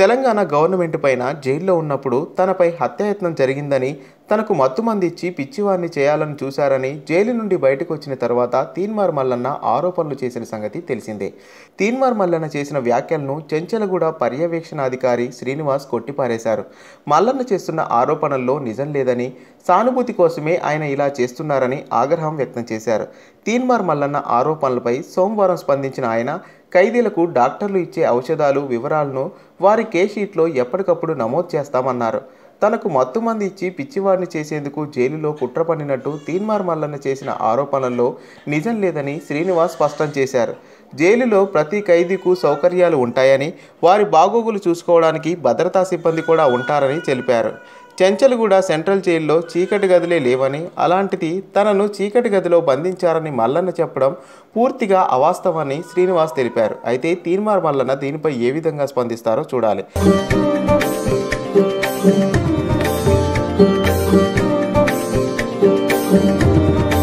Telangana government పైన జైల్లో ఉన్నప్పుడు తనపై హత్యాయత్నం జరిగిందని తనకు మత్తుమందిచ్చి పిచ్చివారిని చేయాలని చూశారని జైలు నుండి బయటకు వచ్చిన తర్వాత తీన్మార్ మల్లన్న ఆరోపణలు చేసిన సంగతి తెలిసిందే తీన్మార్ మల్లన్న చేసిన వ్యాఖ్యలను చెంచలగూడ పర్యవేక్షణాధికారి శ్రీనివాస్ కొట్టిపారేశారు మల్లన్న చేస్తున్న ఆరోపణల్లో నిజం లేదని సానుభూతి కోసమే ఆయన ఇలా చేస్తున్నారని ఆగ్రహం వ్యక్తం చేశారు తీన్మార్ మల్లన్న ఆరోపణలపై సోమవారం స్పందించిన ఆయన ఖైదీలకు డాక్టర్లు ఇచ్చే ఔషధాలు వివరాలను వారి కేషీట్లో ఎప్పటికప్పుడు నమోదు చేస్తామన్నారు తనకు మత్తు మంది ఇచ్చి పిచ్చివాడిని చేసేందుకు జైలులో కుట్ర పన్నినట్టు తీన్మార్ మల్లన్న చేసిన ఆరోపణల్లో నిజం లేదని శ్రీనివాస్ స్పష్టం చేశారు జైలులో ప్రతి ఖైదీకు సౌకర్యాలు ఉంటాయని వారి బాగోగులు చూసుకోవడానికి భద్రతా సిబ్బంది కూడా ఉంటారని తెలిపారు చెంచలుగూడ సెంట్రల్ జైల్లో చీకటి గదిలే లేవని అలాంటిది తనను చీకటి గదిలో బంధించారని మల్లన్న చెప్పడం పూర్తిగా అవాస్తవని శ్రీనివాస్ తెలిపారు అయితే తీన్మార్ మల్లన్న దీనిపై ఏ విధంగా స్పందిస్తారో చూడాలి Thank you.